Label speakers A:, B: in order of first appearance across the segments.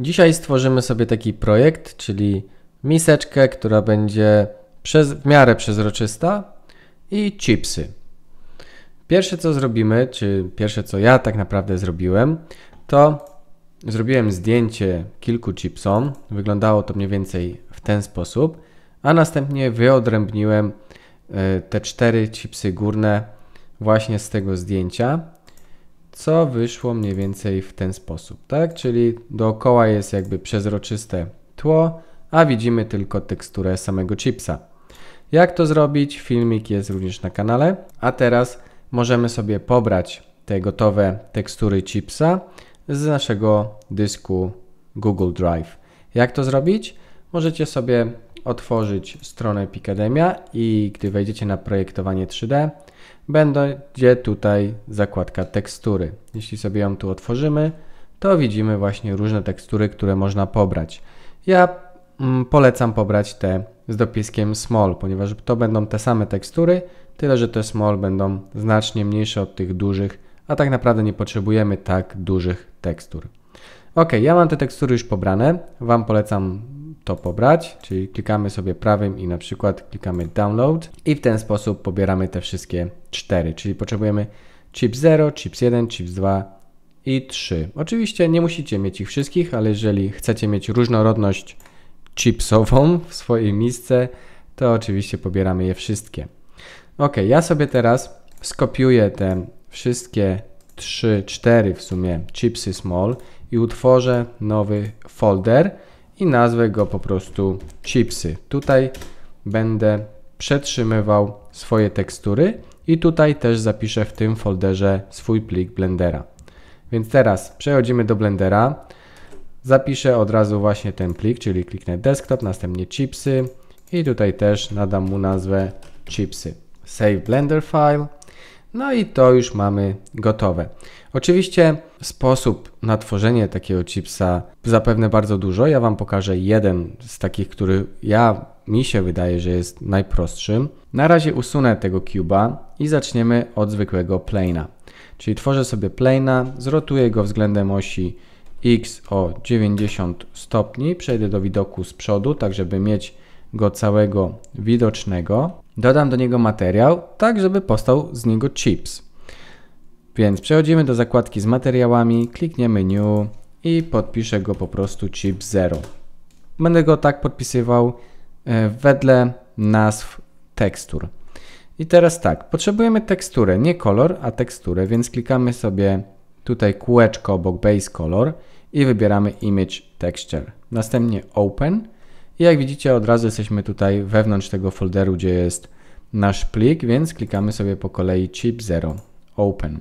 A: Dzisiaj stworzymy sobie taki projekt, czyli miseczkę, która będzie przez, w miarę przezroczysta i chipsy. Pierwsze co zrobimy, czy pierwsze co ja tak naprawdę zrobiłem, to zrobiłem zdjęcie kilku chipsom. Wyglądało to mniej więcej w ten sposób, a następnie wyodrębniłem e, te cztery chipsy górne właśnie z tego zdjęcia co wyszło mniej więcej w ten sposób, tak? Czyli dookoła jest jakby przezroczyste tło, a widzimy tylko teksturę samego chipsa. Jak to zrobić? Filmik jest również na kanale. A teraz możemy sobie pobrać te gotowe tekstury chipsa z naszego dysku Google Drive. Jak to zrobić? Możecie sobie otworzyć stronę Picademia i gdy wejdziecie na projektowanie 3D, będzie tutaj zakładka tekstury. Jeśli sobie ją tu otworzymy, to widzimy właśnie różne tekstury, które można pobrać. Ja mm, polecam pobrać te z dopiskiem small, ponieważ to będą te same tekstury, tyle że te small będą znacznie mniejsze od tych dużych, a tak naprawdę nie potrzebujemy tak dużych tekstur. Ok, ja mam te tekstury już pobrane, Wam polecam to pobrać, czyli klikamy sobie prawym i na przykład klikamy download i w ten sposób pobieramy te wszystkie cztery, czyli potrzebujemy chip 0, chips 1, chips 2 i 3. Oczywiście nie musicie mieć ich wszystkich, ale jeżeli chcecie mieć różnorodność chipsową w swojej misce, to oczywiście pobieramy je wszystkie. Ok, ja sobie teraz skopiuję te wszystkie 3, 4 w sumie chipsy small i utworzę nowy folder i nazwę go po prostu chipsy. Tutaj będę przetrzymywał swoje tekstury i tutaj też zapiszę w tym folderze swój plik Blendera. Więc teraz przechodzimy do Blendera. Zapiszę od razu właśnie ten plik, czyli kliknę desktop, następnie chipsy i tutaj też nadam mu nazwę chipsy. Save Blender File no i to już mamy gotowe. Oczywiście sposób na tworzenie takiego chipsa zapewne bardzo dużo. Ja Wam pokażę jeden z takich, który ja mi się wydaje, że jest najprostszym. Na razie usunę tego cuba i zaczniemy od zwykłego plane'a. Czyli tworzę sobie plane'a, zrotuję go względem osi X o 90 stopni, przejdę do widoku z przodu, tak żeby mieć go całego widocznego. Dodam do niego materiał, tak żeby powstał z niego chips. Więc przechodzimy do zakładki z materiałami, klikniemy new i podpiszę go po prostu chip 0. Będę go tak podpisywał e, wedle nazw tekstur. I teraz tak, potrzebujemy teksturę, nie kolor, a teksturę, więc klikamy sobie tutaj kółeczko obok base color i wybieramy image texture. Następnie open i jak widzicie od razu jesteśmy tutaj wewnątrz tego folderu, gdzie jest nasz plik, więc klikamy sobie po kolei chip 0 open.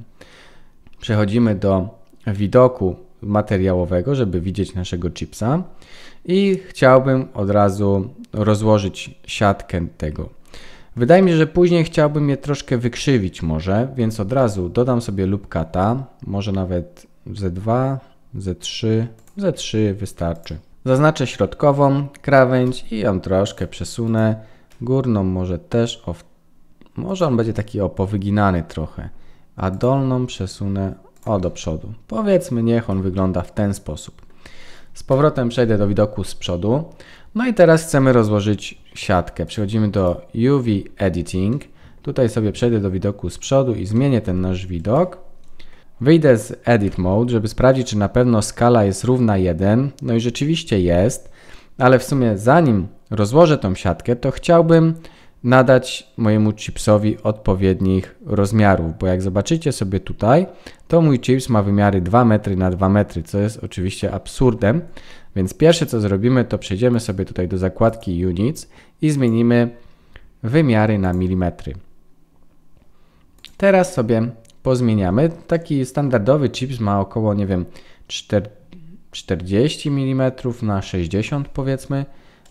A: Przechodzimy do widoku materiałowego, żeby widzieć naszego chipsa i chciałbym od razu rozłożyć siatkę tego. Wydaje mi się, że później chciałbym je troszkę wykrzywić może, więc od razu dodam sobie lub kata, może nawet Z2, Z3, Z3 wystarczy. Zaznaczę środkową krawędź i ją troszkę przesunę. Górną może też, o, może on będzie taki o powyginany trochę, a dolną przesunę o do przodu. Powiedzmy niech on wygląda w ten sposób. Z powrotem przejdę do widoku z przodu. No i teraz chcemy rozłożyć siatkę. Przechodzimy do UV Editing. Tutaj sobie przejdę do widoku z przodu i zmienię ten nasz widok. Wyjdę z Edit Mode, żeby sprawdzić, czy na pewno skala jest równa 1. No i rzeczywiście jest, ale w sumie zanim rozłożę tą siatkę, to chciałbym nadać mojemu chipsowi odpowiednich rozmiarów, bo jak zobaczycie sobie tutaj, to mój chips ma wymiary 2 metry na 2 metry, co jest oczywiście absurdem, więc pierwsze co zrobimy, to przejdziemy sobie tutaj do zakładki Units i zmienimy wymiary na milimetry. Teraz sobie pozmieniamy. Taki standardowy chips ma około, nie wiem, 40 mm na 60 powiedzmy,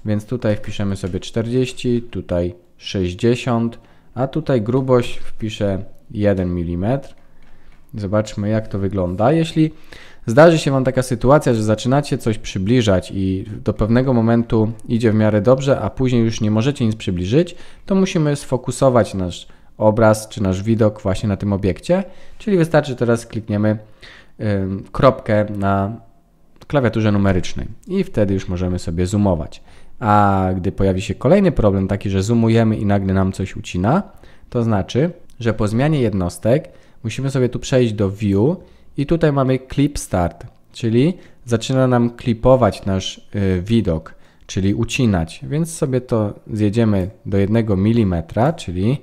A: więc tutaj wpiszemy sobie 40, tutaj 60, a tutaj grubość wpiszę 1 mm. Zobaczmy jak to wygląda. Jeśli zdarzy się Wam taka sytuacja, że zaczynacie coś przybliżać i do pewnego momentu idzie w miarę dobrze, a później już nie możecie nic przybliżyć, to musimy sfokusować nasz obraz czy nasz widok właśnie na tym obiekcie. Czyli wystarczy teraz klikniemy kropkę na klawiaturze numerycznej i wtedy już możemy sobie zoomować. A gdy pojawi się kolejny problem, taki, że zoomujemy i nagle nam coś ucina, to znaczy, że po zmianie jednostek musimy sobie tu przejść do View i tutaj mamy Clip Start, czyli zaczyna nam klipować nasz y, widok, czyli ucinać. Więc sobie to zjedziemy do 1 mm, czyli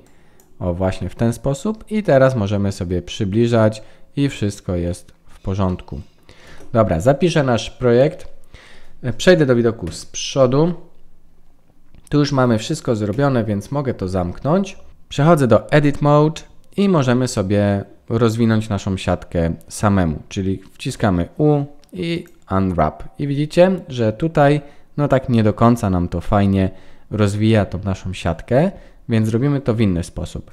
A: o właśnie w ten sposób i teraz możemy sobie przybliżać i wszystko jest w porządku. Dobra, zapiszę nasz projekt. E, przejdę do widoku z przodu. Tu już mamy wszystko zrobione, więc mogę to zamknąć. Przechodzę do Edit Mode i możemy sobie rozwinąć naszą siatkę samemu, czyli wciskamy U i Unwrap. I widzicie, że tutaj no tak nie do końca nam to fajnie rozwija tą naszą siatkę, więc zrobimy to w inny sposób.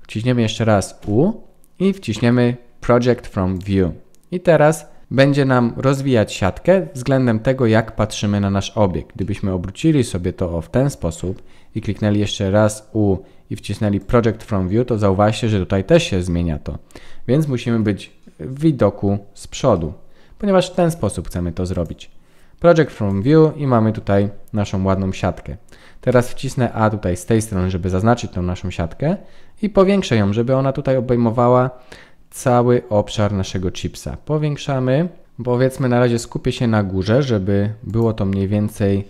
A: Wciśniemy jeszcze raz U i wciśniemy Project from View. I teraz będzie nam rozwijać siatkę względem tego, jak patrzymy na nasz obiekt. Gdybyśmy obrócili sobie to w ten sposób i kliknęli jeszcze raz U i wcisnęli Project from View, to zauważcie, że tutaj też się zmienia to. Więc musimy być w widoku z przodu, ponieważ w ten sposób chcemy to zrobić. Project from View i mamy tutaj naszą ładną siatkę. Teraz wcisnę A tutaj z tej strony, żeby zaznaczyć tą naszą siatkę i powiększę ją, żeby ona tutaj obejmowała cały obszar naszego chipsa. Powiększamy. Powiedzmy na razie skupię się na górze, żeby było to mniej więcej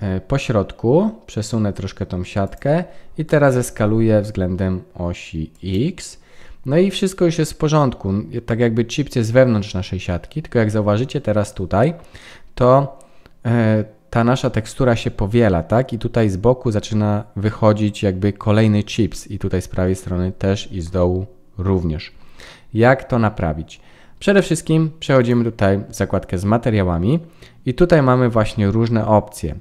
A: e, po środku. Przesunę troszkę tą siatkę i teraz eskaluję względem osi X. No i wszystko już jest w porządku. Tak jakby chip jest wewnątrz naszej siatki, tylko jak zauważycie teraz tutaj, to e, ta nasza tekstura się powiela, tak? I tutaj z boku zaczyna wychodzić jakby kolejny chips i tutaj z prawej strony też i z dołu również. Jak to naprawić? Przede wszystkim przechodzimy tutaj w zakładkę z materiałami i tutaj mamy właśnie różne opcje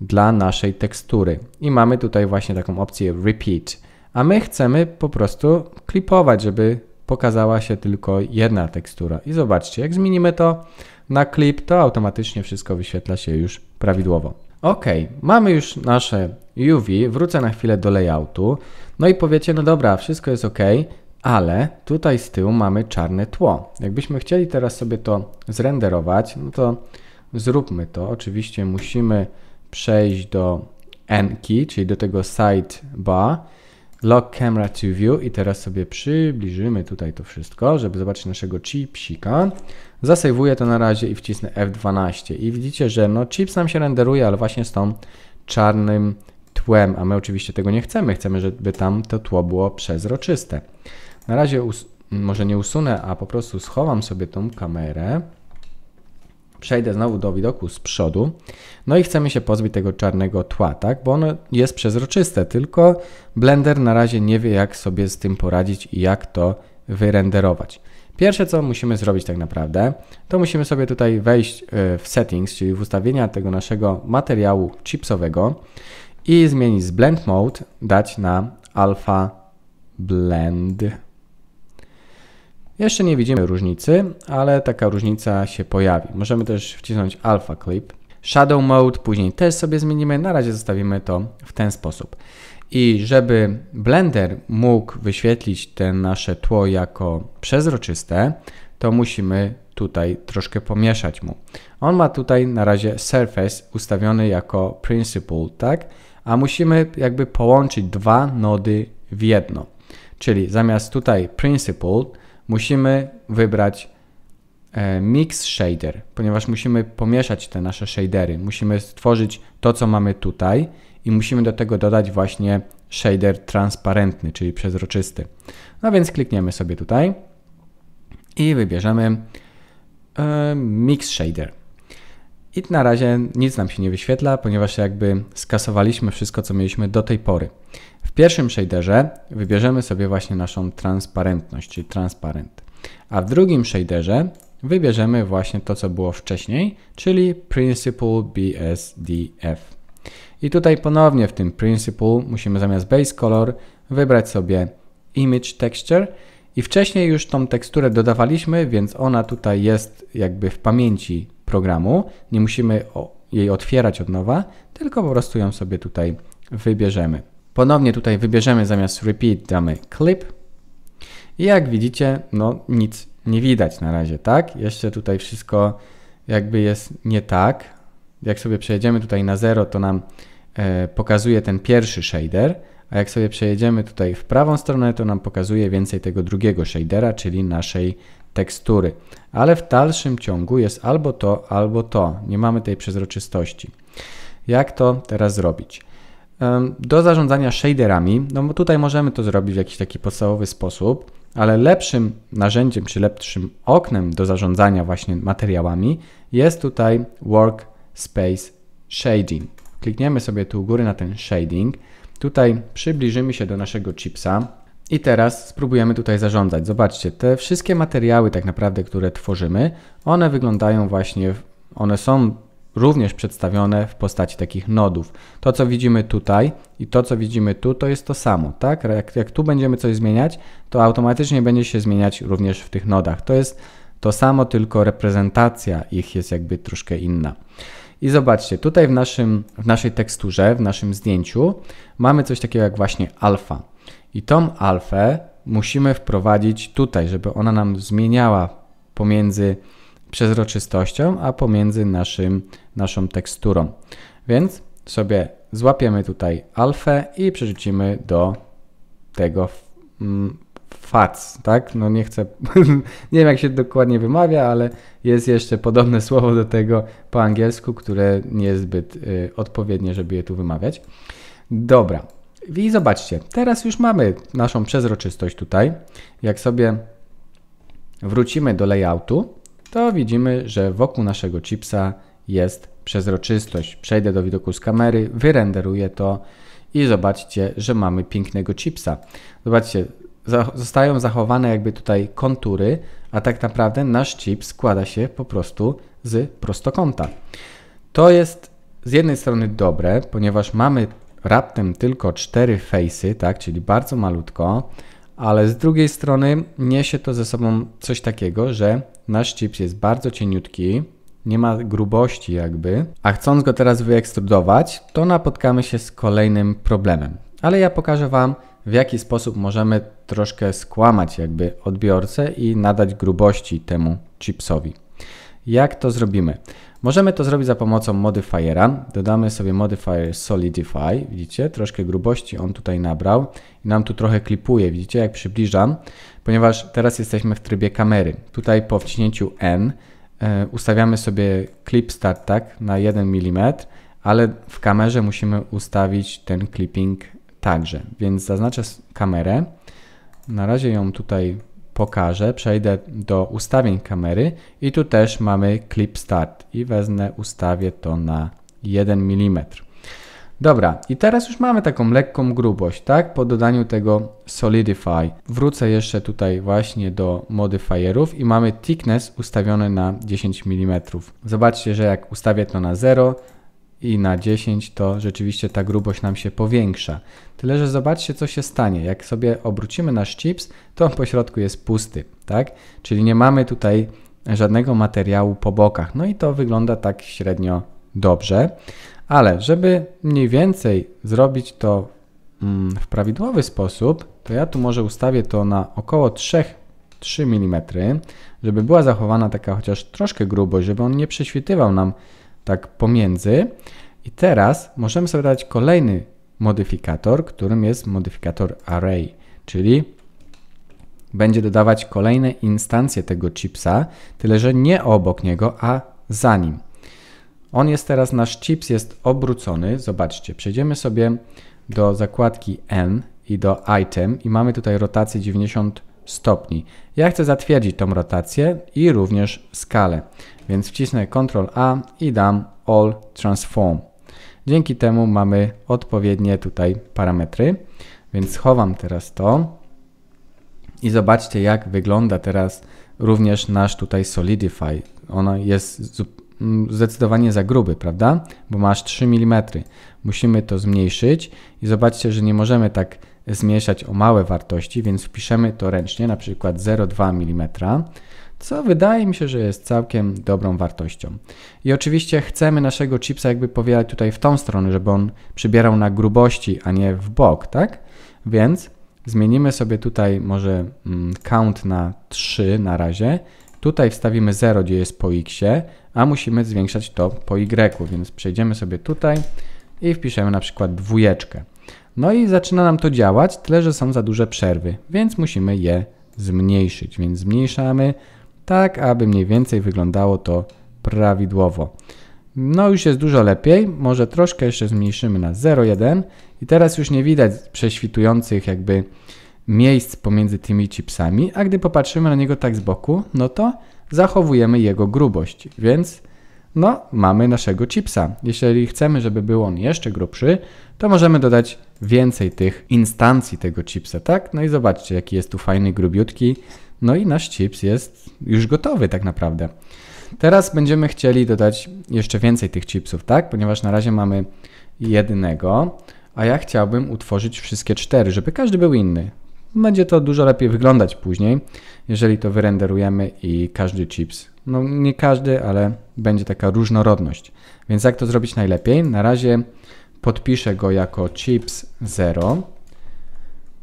A: dla naszej tekstury. I mamy tutaj właśnie taką opcję repeat. A my chcemy po prostu klipować, żeby pokazała się tylko jedna tekstura. I zobaczcie, jak zmienimy to na klip, to automatycznie wszystko wyświetla się już prawidłowo. Ok, mamy już nasze UV, wrócę na chwilę do layoutu. No i powiecie, no dobra, wszystko jest ok, ale tutaj z tyłu mamy czarne tło. Jakbyśmy chcieli teraz sobie to zrenderować, no to zróbmy to. Oczywiście musimy przejść do N-key, czyli do tego sidebar Lock camera to view i teraz sobie przybliżymy tutaj to wszystko, żeby zobaczyć naszego chipsika. Zasejwuję to na razie i wcisnę F12 i widzicie, że no chips nam się renderuje, ale właśnie z tą czarnym tłem, a my oczywiście tego nie chcemy, chcemy, żeby tam to tło było przezroczyste. Na razie może nie usunę, a po prostu schowam sobie tą kamerę. Przejdę znowu do widoku z przodu. No i chcemy się pozbyć tego czarnego tła, tak? Bo ono jest przezroczyste, tylko Blender na razie nie wie jak sobie z tym poradzić i jak to wyrenderować. Pierwsze co musimy zrobić tak naprawdę, to musimy sobie tutaj wejść e, w settings, czyli w ustawienia tego naszego materiału chipsowego i zmienić z blend mode, dać na alpha blend jeszcze nie widzimy różnicy, ale taka różnica się pojawi. Możemy też wcisnąć alpha clip, shadow mode, później też sobie zmienimy. Na razie zostawimy to w ten sposób. I żeby Blender mógł wyświetlić te nasze tło jako przezroczyste, to musimy tutaj troszkę pomieszać mu. On ma tutaj na razie surface ustawiony jako principal, tak? A musimy jakby połączyć dwa nody w jedno. Czyli zamiast tutaj principal musimy wybrać e, mix shader, ponieważ musimy pomieszać te nasze shadery. Musimy stworzyć to, co mamy tutaj i musimy do tego dodać właśnie shader transparentny, czyli przezroczysty. No więc klikniemy sobie tutaj i wybierzemy e, mix shader. I na razie nic nam się nie wyświetla, ponieważ jakby skasowaliśmy wszystko, co mieliśmy do tej pory. W pierwszym shaderze wybierzemy sobie właśnie naszą transparentność, czyli transparent. A w drugim shaderze wybierzemy właśnie to, co było wcześniej, czyli Principle BSDF. I tutaj ponownie w tym Principle musimy zamiast Base Color wybrać sobie Image Texture i wcześniej już tą teksturę dodawaliśmy, więc ona tutaj jest jakby w pamięci programu. Nie musimy jej otwierać od nowa, tylko po prostu ją sobie tutaj wybierzemy. Ponownie tutaj wybierzemy zamiast repeat damy clip. I jak widzicie, no nic nie widać na razie, tak? Jeszcze tutaj wszystko jakby jest nie tak. Jak sobie przejdziemy tutaj na zero, to nam e, pokazuje ten pierwszy shader. A jak sobie przejedziemy tutaj w prawą stronę, to nam pokazuje więcej tego drugiego shadera, czyli naszej tekstury. Ale w dalszym ciągu jest albo to, albo to. Nie mamy tej przezroczystości. Jak to teraz zrobić? Do zarządzania shaderami, no bo tutaj możemy to zrobić w jakiś taki podstawowy sposób, ale lepszym narzędziem czy lepszym oknem do zarządzania właśnie materiałami jest tutaj Workspace Shading. Klikniemy sobie tu u góry na ten shading. Tutaj przybliżymy się do naszego chipsa i teraz spróbujemy tutaj zarządzać. Zobaczcie, te wszystkie materiały tak naprawdę, które tworzymy, one wyglądają właśnie, one są również przedstawione w postaci takich nodów. To, co widzimy tutaj i to, co widzimy tu, to jest to samo, tak? Jak, jak tu będziemy coś zmieniać, to automatycznie będzie się zmieniać również w tych nodach. To jest to samo, tylko reprezentacja ich jest jakby troszkę inna. I zobaczcie, tutaj w, naszym, w naszej teksturze, w naszym zdjęciu mamy coś takiego jak właśnie alfa. I tą alfę musimy wprowadzić tutaj, żeby ona nam zmieniała pomiędzy przezroczystością, a pomiędzy naszym, naszą teksturą. Więc sobie złapiemy tutaj alfę i przerzucimy do tego mm, fac, tak? No nie chcę, nie wiem jak się dokładnie wymawia, ale jest jeszcze podobne słowo do tego po angielsku, które nie jest zbyt y, odpowiednie, żeby je tu wymawiać. Dobra. I zobaczcie, teraz już mamy naszą przezroczystość tutaj. Jak sobie wrócimy do layoutu, to widzimy, że wokół naszego chipsa jest przezroczystość. Przejdę do widoku z kamery, wyrenderuję to i zobaczcie, że mamy pięknego chipsa. Zobaczcie, zostają zachowane jakby tutaj kontury, a tak naprawdę nasz chip składa się po prostu z prostokąta. To jest z jednej strony dobre, ponieważ mamy raptem tylko cztery face'y, tak, czyli bardzo malutko, ale z drugiej strony niesie to ze sobą coś takiego, że nasz chip jest bardzo cieniutki, nie ma grubości jakby, a chcąc go teraz wyekstrudować, to napotkamy się z kolejnym problemem. Ale ja pokażę Wam, w jaki sposób możemy troszkę skłamać jakby odbiorcę i nadać grubości temu chipsowi. Jak to zrobimy? Możemy to zrobić za pomocą modifiera. Dodamy sobie modifier solidify. Widzicie, troszkę grubości on tutaj nabrał i nam tu trochę klipuje. Widzicie, jak przybliżam, ponieważ teraz jesteśmy w trybie kamery. Tutaj po wciśnięciu N e, ustawiamy sobie clip start tak na 1 mm, ale w kamerze musimy ustawić ten clipping także. Więc zaznaczę kamerę. Na razie ją tutaj pokażę. Przejdę do ustawień kamery i tu też mamy clip start i wezmę, ustawię to na 1 mm. Dobra, i teraz już mamy taką lekką grubość, tak? Po dodaniu tego Solidify. Wrócę jeszcze tutaj właśnie do modifierów i mamy thickness ustawione na 10 mm. Zobaczcie, że jak ustawię to na 0, i na 10, to rzeczywiście ta grubość nam się powiększa. Tyle, że zobaczcie, co się stanie. Jak sobie obrócimy nasz chips, to on po środku jest pusty, tak? Czyli nie mamy tutaj żadnego materiału po bokach. No i to wygląda tak średnio dobrze. Ale żeby mniej więcej zrobić to mm, w prawidłowy sposób, to ja tu może ustawię to na około 3, 3 mm, żeby była zachowana taka chociaż troszkę grubość, żeby on nie prześwitywał nam tak pomiędzy. I teraz możemy sobie dać kolejny modyfikator, którym jest modyfikator array, czyli będzie dodawać kolejne instancje tego chipsa, tyle że nie obok niego, a za nim. On jest teraz, nasz chips jest obrócony. Zobaczcie, przejdziemy sobie do zakładki N i do item i mamy tutaj rotację 90 stopni. Ja chcę zatwierdzić tą rotację i również skalę, więc wcisnę Ctrl A i dam All Transform. Dzięki temu mamy odpowiednie tutaj parametry, więc schowam teraz to i zobaczcie jak wygląda teraz również nasz tutaj Solidify. Ono jest mm, zdecydowanie za gruby, prawda? Bo masz 3 mm. Musimy to zmniejszyć i zobaczcie, że nie możemy tak zmniejszać o małe wartości, więc wpiszemy to ręcznie, na przykład 0,2 mm, co wydaje mi się, że jest całkiem dobrą wartością. I oczywiście chcemy naszego chipsa jakby powielać tutaj w tą stronę, żeby on przybierał na grubości, a nie w bok, tak? Więc zmienimy sobie tutaj może mm, count na 3 na razie. Tutaj wstawimy 0, gdzie jest po x, a musimy zwiększać to po y, więc przejdziemy sobie tutaj i wpiszemy na przykład dwójeczkę. No i zaczyna nam to działać, tyle że są za duże przerwy, więc musimy je zmniejszyć. Więc zmniejszamy tak, aby mniej więcej wyglądało to prawidłowo. No już jest dużo lepiej, może troszkę jeszcze zmniejszymy na 0,1 i teraz już nie widać prześwitujących jakby miejsc pomiędzy tymi chipsami, a gdy popatrzymy na niego tak z boku, no to zachowujemy jego grubość, więc no mamy naszego chipsa. Jeśli chcemy, żeby był on jeszcze grubszy, to możemy dodać więcej tych instancji tego chipsa, Tak? No i zobaczcie, jaki jest tu fajny, grubiutki. No i nasz chips jest już gotowy tak naprawdę. Teraz będziemy chcieli dodać jeszcze więcej tych chipsów, tak? Ponieważ na razie mamy jednego, a ja chciałbym utworzyć wszystkie cztery, żeby każdy był inny. Będzie to dużo lepiej wyglądać później, jeżeli to wyrenderujemy i każdy chips, no nie każdy, ale będzie taka różnorodność. Więc jak to zrobić najlepiej? Na razie podpiszę go jako chips 0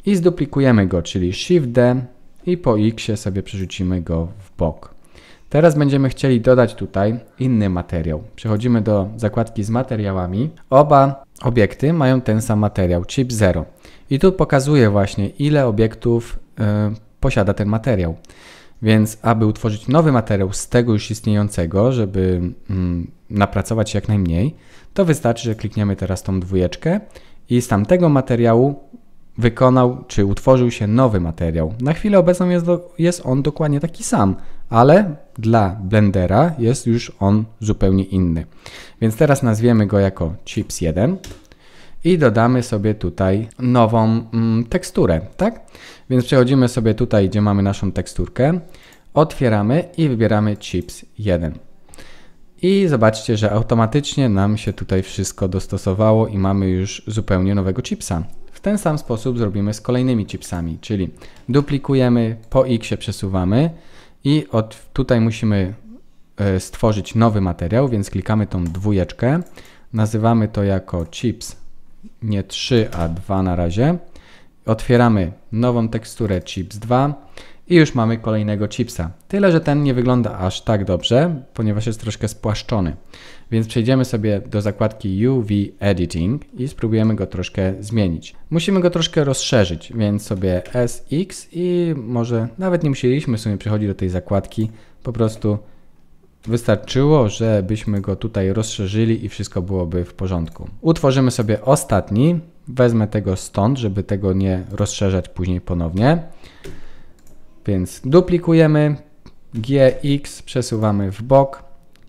A: i zduplikujemy go, czyli Shift D i po X sobie przerzucimy go w bok. Teraz będziemy chcieli dodać tutaj inny materiał. Przechodzimy do zakładki z materiałami. Oba obiekty mają ten sam materiał, chip 0. I tu pokazuję właśnie ile obiektów y, posiada ten materiał. Więc aby utworzyć nowy materiał z tego już istniejącego, żeby mm, napracować jak najmniej, to wystarczy, że klikniemy teraz tą dwójeczkę i z tamtego materiału wykonał czy utworzył się nowy materiał. Na chwilę obecną jest, do, jest on dokładnie taki sam, ale dla Blendera jest już on zupełnie inny. Więc teraz nazwiemy go jako Chips 1 i dodamy sobie tutaj nową mm, teksturę, tak? Więc przechodzimy sobie tutaj, gdzie mamy naszą teksturkę, otwieramy i wybieramy Chips 1. I zobaczcie, że automatycznie nam się tutaj wszystko dostosowało i mamy już zupełnie nowego chipsa. W ten sam sposób zrobimy z kolejnymi chipsami, czyli duplikujemy, po X się przesuwamy i od tutaj musimy e, stworzyć nowy materiał, więc klikamy tą dwójeczkę. Nazywamy to jako chips, nie 3, a 2 na razie. Otwieramy nową teksturę chips 2 i już mamy kolejnego chipsa. Tyle, że ten nie wygląda aż tak dobrze, ponieważ jest troszkę spłaszczony. Więc przejdziemy sobie do zakładki UV Editing i spróbujemy go troszkę zmienić. Musimy go troszkę rozszerzyć, więc sobie SX i może nawet nie musieliśmy w sumie przechodzić do tej zakładki, po prostu Wystarczyło, żebyśmy go tutaj rozszerzyli i wszystko byłoby w porządku. Utworzymy sobie ostatni. Wezmę tego stąd, żeby tego nie rozszerzać później ponownie. Więc duplikujemy, GX przesuwamy w bok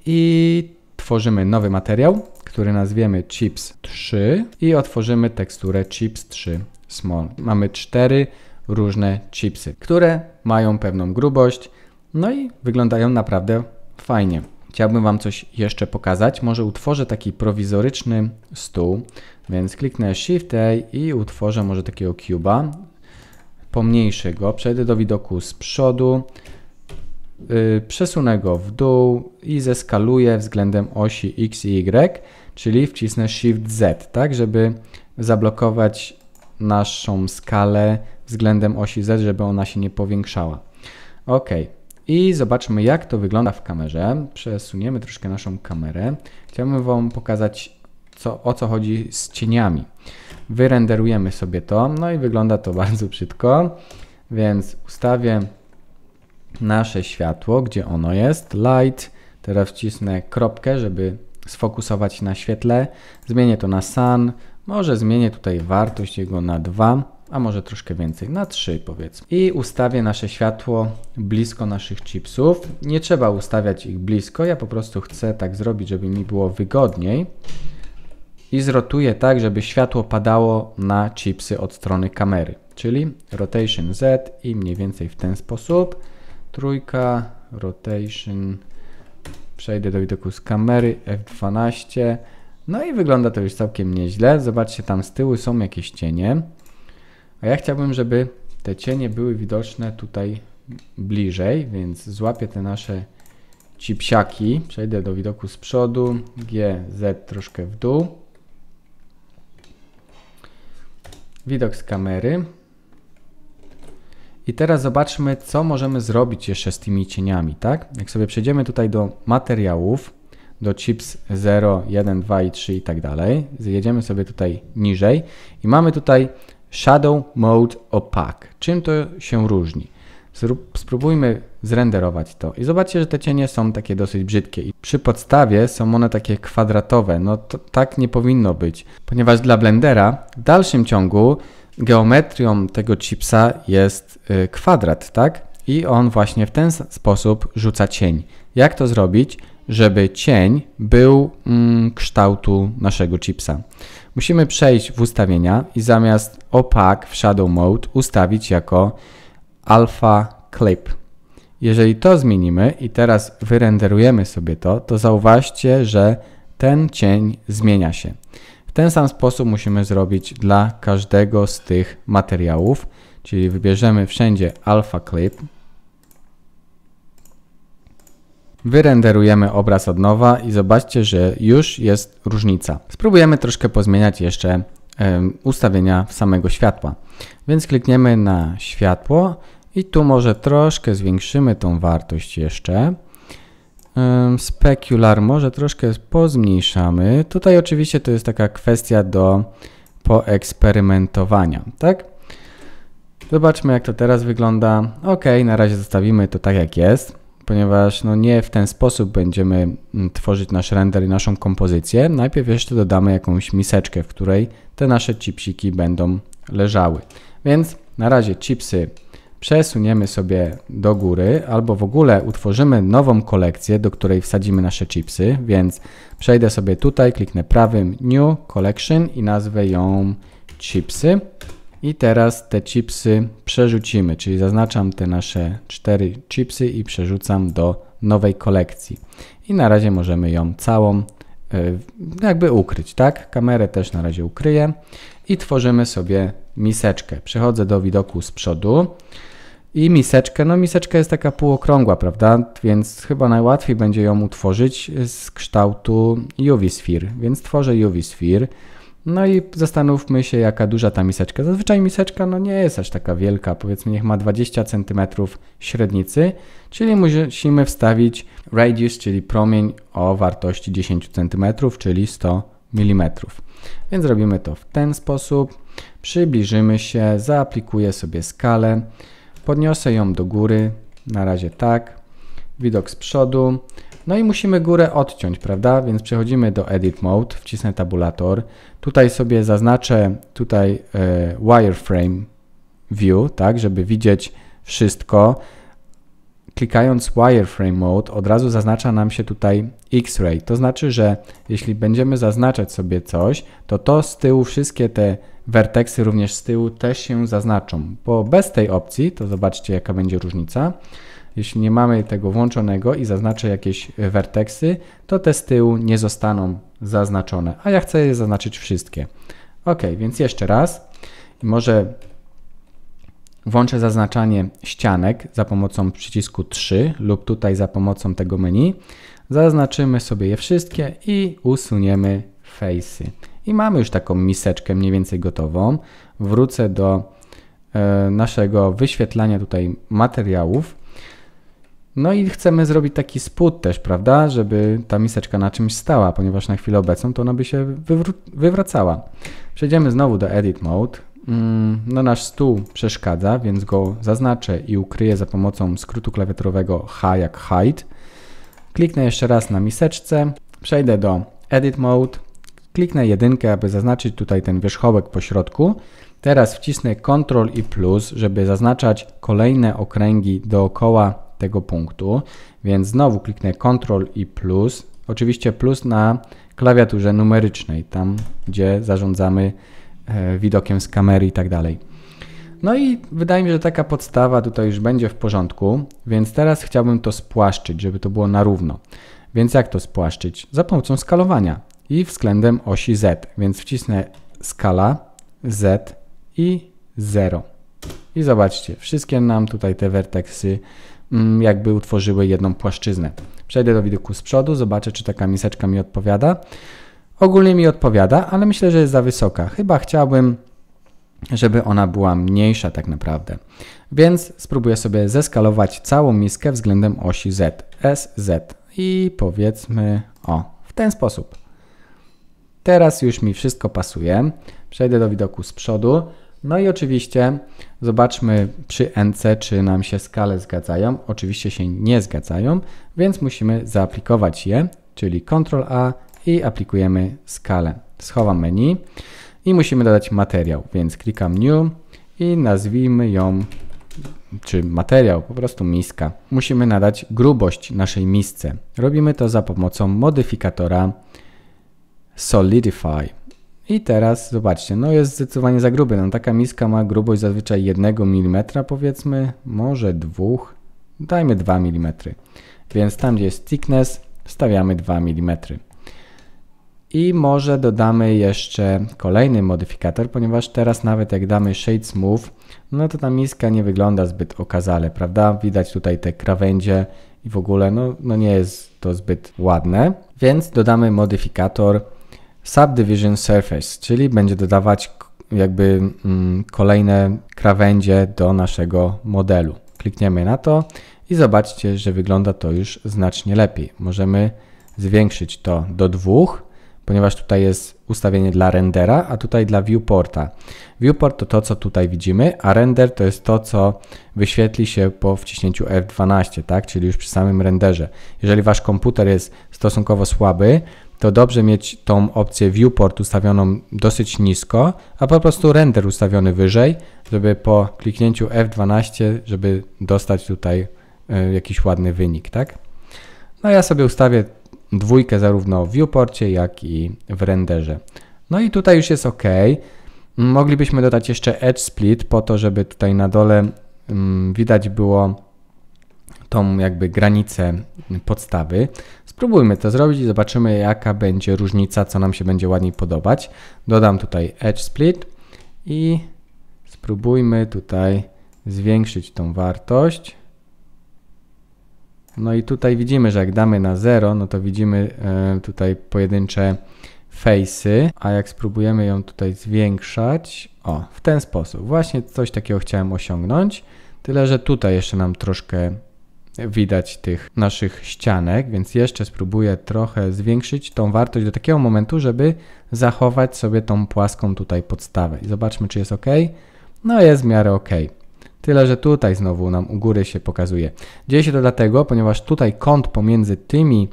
A: i tworzymy nowy materiał, który nazwiemy Chips 3 i otworzymy teksturę Chips 3 Small. Mamy cztery różne chipsy, które mają pewną grubość, no i wyglądają naprawdę fajnie. Chciałbym Wam coś jeszcze pokazać. Może utworzę taki prowizoryczny stół, więc kliknę Shift A i utworzę może takiego cuba pomniejszy go, przejdę do widoku z przodu, yy, przesunę go w dół i zeskaluję względem osi X i Y, czyli wcisnę Shift Z, tak, żeby zablokować naszą skalę względem osi Z, żeby ona się nie powiększała. Ok, i zobaczmy jak to wygląda w kamerze. Przesuniemy troszkę naszą kamerę. Chciałbym Wam pokazać co, o co chodzi z cieniami wyrenderujemy sobie to, no i wygląda to bardzo brzydko, więc ustawię nasze światło, gdzie ono jest, light, teraz wcisnę kropkę, żeby sfokusować na świetle, zmienię to na sun, może zmienię tutaj wartość jego na 2, a może troszkę więcej, na 3 powiedzmy. I ustawię nasze światło blisko naszych chipsów. Nie trzeba ustawiać ich blisko, ja po prostu chcę tak zrobić, żeby mi było wygodniej i zrotuję tak, żeby światło padało na chipsy od strony kamery. Czyli rotation Z i mniej więcej w ten sposób. Trójka, rotation, przejdę do widoku z kamery, F12. No i wygląda to już całkiem nieźle. Zobaczcie, tam z tyłu są jakieś cienie. A ja chciałbym, żeby te cienie były widoczne tutaj bliżej, więc złapię te nasze chipsiaki. Przejdę do widoku z przodu, G, Z troszkę w dół. widok z kamery. I teraz zobaczmy, co możemy zrobić jeszcze z tymi cieniami, tak? Jak sobie przejdziemy tutaj do materiałów, do chips 0, 1, 2 i 3 i tak dalej. Zjedziemy sobie tutaj niżej i mamy tutaj Shadow Mode Opaque. Czym to się różni? Spróbujmy zrenderować to. I zobaczcie, że te cienie są takie dosyć brzydkie. I przy podstawie są one takie kwadratowe. No to, tak nie powinno być, ponieważ dla blendera w dalszym ciągu geometrią tego chipsa jest yy, kwadrat, tak? I on właśnie w ten sposób rzuca cień. Jak to zrobić, żeby cień był mm, kształtu naszego chipsa? Musimy przejść w ustawienia i zamiast opak w shadow mode ustawić jako alpha clip. Jeżeli to zmienimy i teraz wyrenderujemy sobie to, to zauważcie, że ten cień zmienia się. W ten sam sposób musimy zrobić dla każdego z tych materiałów, czyli wybierzemy wszędzie alpha clip, Wyrenderujemy obraz od nowa i zobaczcie, że już jest różnica. Spróbujemy troszkę pozmieniać jeszcze y, ustawienia samego światła. Więc klikniemy na światło i tu może troszkę zwiększymy tą wartość jeszcze. Specular może troszkę pozmniejszamy. Tutaj oczywiście to jest taka kwestia do poeksperymentowania, tak? Zobaczmy jak to teraz wygląda. Ok, na razie zostawimy to tak jak jest, ponieważ no nie w ten sposób będziemy mm, tworzyć nasz render i naszą kompozycję. Najpierw jeszcze dodamy jakąś miseczkę, w której te nasze chipsiki będą leżały. Więc na razie chipsy przesuniemy sobie do góry albo w ogóle utworzymy nową kolekcję, do której wsadzimy nasze chipsy, więc przejdę sobie tutaj, kliknę prawym New Collection i nazwę ją chipsy. I teraz te chipsy przerzucimy, czyli zaznaczam te nasze cztery chipsy i przerzucam do nowej kolekcji. I na razie możemy ją całą e, jakby ukryć, tak? Kamerę też na razie ukryję i tworzymy sobie miseczkę. Przechodzę do widoku z przodu i miseczkę. No miseczka jest taka półokrągła, prawda? Więc chyba najłatwiej będzie ją utworzyć z kształtu UV-sphere. Więc tworzę UV-sphere. No i zastanówmy się, jaka duża ta miseczka. Zazwyczaj miseczka no nie jest aż taka wielka, powiedzmy niech ma 20 cm średnicy, czyli musimy wstawić radius, czyli promień o wartości 10 cm, czyli 100 mm. Więc robimy to w ten sposób. Przybliżymy się, zaaplikuję sobie skalę. Podniosę ją do góry, na razie tak. Widok z przodu. No i musimy górę odciąć, prawda? Więc przechodzimy do Edit Mode, wcisnę tabulator. Tutaj sobie zaznaczę tutaj e, wireframe view, tak, żeby widzieć wszystko. Klikając wireframe mode od razu zaznacza nam się tutaj X-ray. To znaczy, że jeśli będziemy zaznaczać sobie coś, to to z tyłu wszystkie te Vertexy również z tyłu też się zaznaczą, bo bez tej opcji, to zobaczcie jaka będzie różnica, jeśli nie mamy tego włączonego i zaznaczę jakieś werteksy, to te z tyłu nie zostaną zaznaczone, a ja chcę je zaznaczyć wszystkie. Ok, więc jeszcze raz może włączę zaznaczanie ścianek za pomocą przycisku 3 lub tutaj za pomocą tego menu. Zaznaczymy sobie je wszystkie i usuniemy face'y. I mamy już taką miseczkę mniej więcej gotową. Wrócę do e, naszego wyświetlania tutaj materiałów. No i chcemy zrobić taki spód też, prawda, żeby ta miseczka na czymś stała, ponieważ na chwilę obecną to ona by się wywracała. Przejdziemy znowu do Edit Mode. Mm, no nasz stół przeszkadza, więc go zaznaczę i ukryję za pomocą skrótu klawiaturowego H jak Hide. Kliknę jeszcze raz na miseczce, przejdę do Edit Mode, Kliknę jedynkę, aby zaznaczyć tutaj ten wierzchołek po środku. Teraz wcisnę Ctrl i plus, żeby zaznaczać kolejne okręgi dookoła tego punktu. Więc znowu kliknę Ctrl i plus. Oczywiście plus na klawiaturze numerycznej, tam gdzie zarządzamy e, widokiem z kamery i tak dalej. No i wydaje mi się, że taka podstawa tutaj już będzie w porządku, więc teraz chciałbym to spłaszczyć, żeby to było na równo. Więc jak to spłaszczyć? Za pomocą skalowania i względem osi z. Więc wcisnę skala z i 0. I zobaczcie, wszystkie nam tutaj te werteksy mm, jakby utworzyły jedną płaszczyznę. Przejdę do widoku z przodu, zobaczę czy taka miseczka mi odpowiada. Ogólnie mi odpowiada, ale myślę, że jest za wysoka. Chyba chciałbym, żeby ona była mniejsza tak naprawdę. Więc spróbuję sobie zeskalować całą miskę względem osi z, s, z i powiedzmy o, w ten sposób. Teraz już mi wszystko pasuje. Przejdę do widoku z przodu. No i oczywiście zobaczmy przy NC, czy nam się skale zgadzają. Oczywiście się nie zgadzają, więc musimy zaaplikować je, czyli Ctrl A i aplikujemy skalę. Schowam menu i musimy dodać materiał, więc klikam New i nazwijmy ją, czy materiał, po prostu miska. Musimy nadać grubość naszej misce. Robimy to za pomocą modyfikatora Solidify. I teraz zobaczcie, no jest zdecydowanie za gruby. No, taka miska ma grubość zazwyczaj 1 mm powiedzmy, może 2, dajmy 2 mm. Więc tam gdzie jest thickness stawiamy 2 mm. I może dodamy jeszcze kolejny modyfikator, ponieważ teraz nawet jak damy Shade Smooth, no to ta miska nie wygląda zbyt okazale, prawda? Widać tutaj te krawędzie i w ogóle no, no nie jest to zbyt ładne. Więc dodamy modyfikator Subdivision Surface, czyli będzie dodawać jakby mm, kolejne krawędzie do naszego modelu. Klikniemy na to i zobaczcie, że wygląda to już znacznie lepiej. Możemy zwiększyć to do dwóch, ponieważ tutaj jest ustawienie dla rendera, a tutaj dla viewporta. Viewport to to, co tutaj widzimy, a render to jest to, co wyświetli się po wciśnięciu F12, tak? czyli już przy samym renderze. Jeżeli wasz komputer jest stosunkowo słaby, to dobrze mieć tą opcję viewport ustawioną dosyć nisko, a po prostu render ustawiony wyżej, żeby po kliknięciu F12, żeby dostać tutaj e, jakiś ładny wynik, tak? No ja sobie ustawię dwójkę zarówno w viewporcie, jak i w renderze. No i tutaj już jest ok. Moglibyśmy dodać jeszcze edge split po to, żeby tutaj na dole mm, widać było tą jakby granicę podstawy. Spróbujmy to zrobić i zobaczymy jaka będzie różnica, co nam się będzie ładniej podobać. Dodam tutaj edge split i spróbujmy tutaj zwiększyć tą wartość. No i tutaj widzimy, że jak damy na 0, no to widzimy e, tutaj pojedyncze face'y, a jak spróbujemy ją tutaj zwiększać, o, w ten sposób. Właśnie coś takiego chciałem osiągnąć, tyle że tutaj jeszcze nam troszkę widać tych naszych ścianek, więc jeszcze spróbuję trochę zwiększyć tą wartość do takiego momentu, żeby zachować sobie tą płaską tutaj podstawę. I zobaczmy, czy jest ok. No jest w miarę ok. Tyle, że tutaj znowu nam u góry się pokazuje. Dzieje się to dlatego, ponieważ tutaj kąt pomiędzy tymi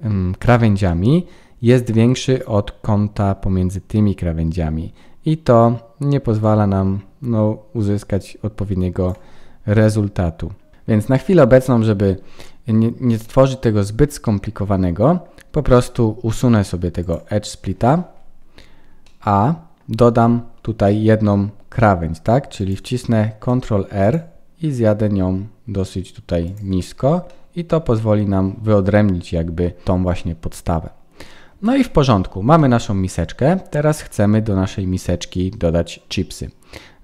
A: mm, krawędziami jest większy od kąta pomiędzy tymi krawędziami i to nie pozwala nam no, uzyskać odpowiedniego rezultatu. Więc na chwilę obecną, żeby nie, nie stworzyć tego zbyt skomplikowanego, po prostu usunę sobie tego edge splita, a dodam tutaj jedną krawędź, tak? Czyli wcisnę Ctrl R i zjadę nią dosyć tutaj nisko i to pozwoli nam wyodrębnić jakby tą właśnie podstawę. No i w porządku, mamy naszą miseczkę, teraz chcemy do naszej miseczki dodać chipsy.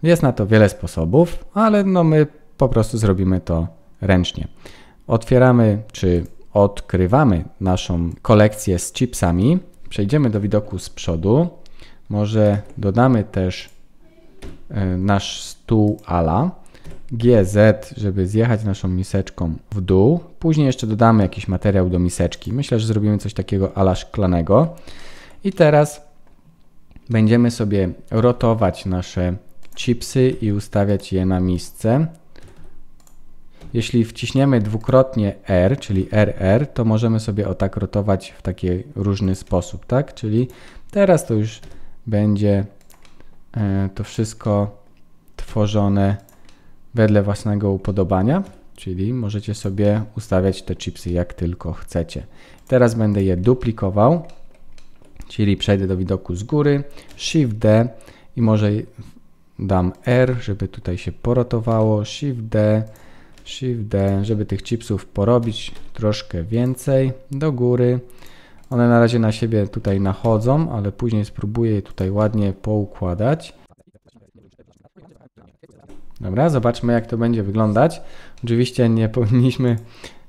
A: Jest na to wiele sposobów, ale no my po prostu zrobimy to ręcznie. Otwieramy czy odkrywamy naszą kolekcję z chipsami. Przejdziemy do widoku z przodu. Może dodamy też e, nasz stół ala. GZ, żeby zjechać naszą miseczką w dół. Później jeszcze dodamy jakiś materiał do miseczki. Myślę, że zrobimy coś takiego ala szklanego. I teraz będziemy sobie rotować nasze chipsy i ustawiać je na miejsce. Jeśli wciśniemy dwukrotnie R, czyli RR, to możemy sobie o tak rotować w taki różny sposób, tak? Czyli teraz to już będzie e, to wszystko tworzone wedle własnego upodobania, czyli możecie sobie ustawiać te chipsy jak tylko chcecie. Teraz będę je duplikował, czyli przejdę do widoku z góry, Shift D i może dam R, żeby tutaj się porotowało, Shift D, Shift D, żeby tych chipsów porobić troszkę więcej do góry. One na razie na siebie tutaj nachodzą, ale później spróbuję je tutaj ładnie poukładać. Dobra, zobaczmy jak to będzie wyglądać. Oczywiście nie powinniśmy,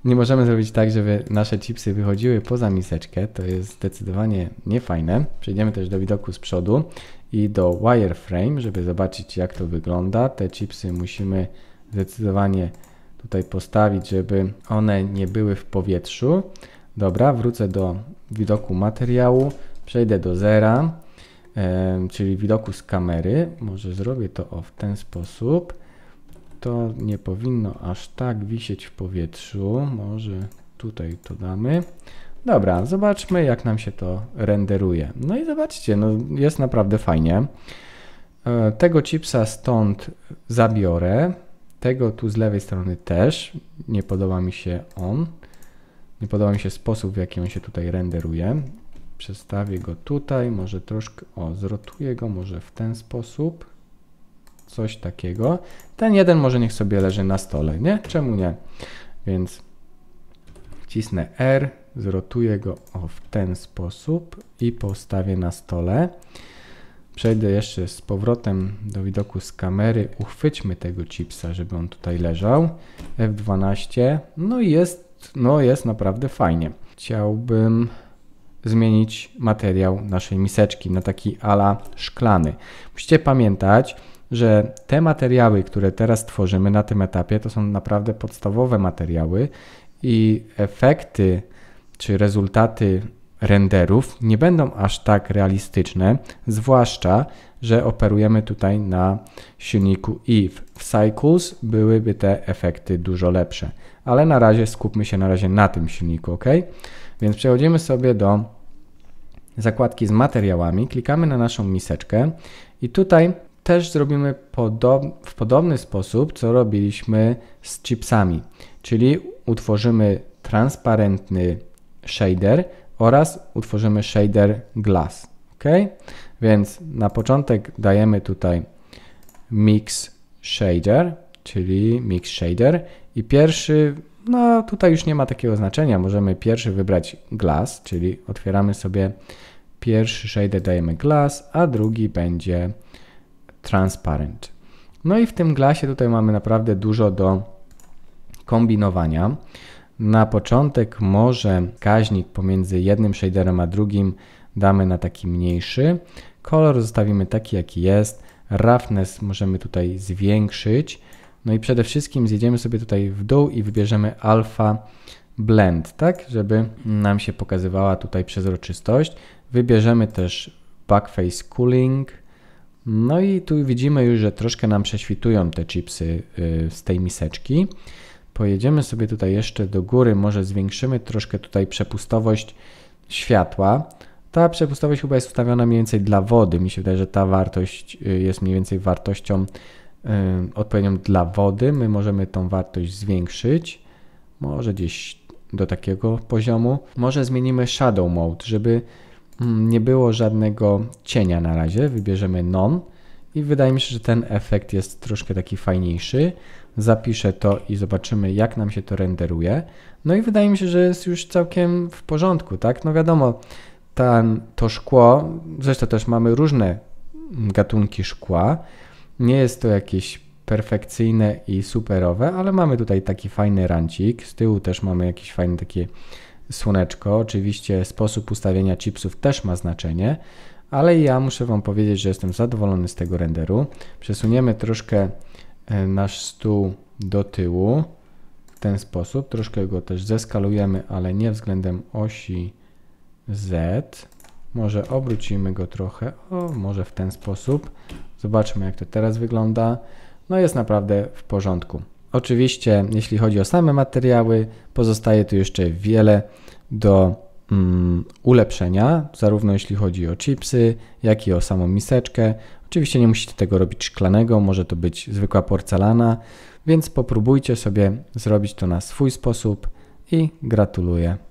A: nie możemy zrobić tak, żeby nasze chipsy wychodziły poza miseczkę. To jest zdecydowanie niefajne. Przejdziemy też do widoku z przodu i do wireframe, żeby zobaczyć jak to wygląda. Te chipsy musimy zdecydowanie tutaj postawić, żeby one nie były w powietrzu. Dobra, wrócę do widoku materiału, przejdę do zera, e, czyli widoku z kamery. Może zrobię to o, w ten sposób. To nie powinno aż tak wisieć w powietrzu. Może tutaj to damy. Dobra, zobaczmy jak nam się to renderuje. No i zobaczcie, no jest naprawdę fajnie. E, tego chipsa stąd zabiorę, tego tu z lewej strony też. Nie podoba mi się on. Nie podoba mi się sposób, w jaki on się tutaj renderuje. Przestawię go tutaj, może troszkę, o, zrotuję go może w ten sposób. Coś takiego. Ten jeden może niech sobie leży na stole, nie? Czemu nie? Więc wcisnę R, zrotuję go o, w ten sposób i postawię na stole. Przejdę jeszcze z powrotem do widoku z kamery. Uchwyćmy tego chipsa, żeby on tutaj leżał. F12. No i jest, no jest naprawdę fajnie. Chciałbym zmienić materiał naszej miseczki na taki ala szklany. Musicie pamiętać, że te materiały, które teraz tworzymy na tym etapie, to są naprawdę podstawowe materiały i efekty czy rezultaty renderów nie będą aż tak realistyczne, zwłaszcza, że operujemy tutaj na silniku IF. W Cycles byłyby te efekty dużo lepsze, ale na razie skupmy się na razie na tym silniku, ok? Więc przechodzimy sobie do zakładki z materiałami, klikamy na naszą miseczkę i tutaj też zrobimy podob w podobny sposób, co robiliśmy z chipsami, czyli utworzymy transparentny shader, oraz utworzymy shader glass. Ok? Więc na początek dajemy tutaj mix shader, czyli mix shader i pierwszy, no tutaj już nie ma takiego znaczenia, możemy pierwszy wybrać glass, czyli otwieramy sobie pierwszy shader dajemy glass, a drugi będzie transparent. No i w tym glasie tutaj mamy naprawdę dużo do kombinowania. Na początek może wskaźnik pomiędzy jednym shaderem a drugim damy na taki mniejszy. Kolor zostawimy taki jaki jest. Roughness możemy tutaj zwiększyć. No i przede wszystkim zjedziemy sobie tutaj w dół i wybierzemy alpha blend, tak? Żeby nam się pokazywała tutaj przezroczystość. Wybierzemy też backface cooling. No i tu widzimy już, że troszkę nam prześwitują te chipsy y, z tej miseczki. Pojedziemy sobie tutaj jeszcze do góry, może zwiększymy troszkę tutaj przepustowość światła. Ta przepustowość chyba jest ustawiona mniej więcej dla wody. Mi się wydaje, że ta wartość y, jest mniej więcej wartością y, odpowiednią dla wody. My możemy tą wartość zwiększyć, może gdzieś do takiego poziomu. Może zmienimy shadow mode, żeby mm, nie było żadnego cienia na razie. Wybierzemy non i wydaje mi się, że ten efekt jest troszkę taki fajniejszy zapiszę to i zobaczymy, jak nam się to renderuje. No i wydaje mi się, że jest już całkiem w porządku, tak? No wiadomo, tam to szkło, zresztą też mamy różne gatunki szkła. Nie jest to jakieś perfekcyjne i superowe, ale mamy tutaj taki fajny rancik. Z tyłu też mamy jakieś fajne takie słoneczko. Oczywiście sposób ustawienia chipsów też ma znaczenie, ale ja muszę Wam powiedzieć, że jestem zadowolony z tego renderu. Przesuniemy troszkę E, nasz stół do tyłu w ten sposób. Troszkę go też zeskalujemy, ale nie względem osi Z. Może obrócimy go trochę, o, może w ten sposób. Zobaczmy jak to teraz wygląda. No jest naprawdę w porządku. Oczywiście jeśli chodzi o same materiały, pozostaje tu jeszcze wiele do mm, ulepszenia, zarówno jeśli chodzi o chipsy, jak i o samą miseczkę. Oczywiście nie musicie tego robić szklanego, może to być zwykła porcelana, więc popróbujcie sobie zrobić to na swój sposób i gratuluję.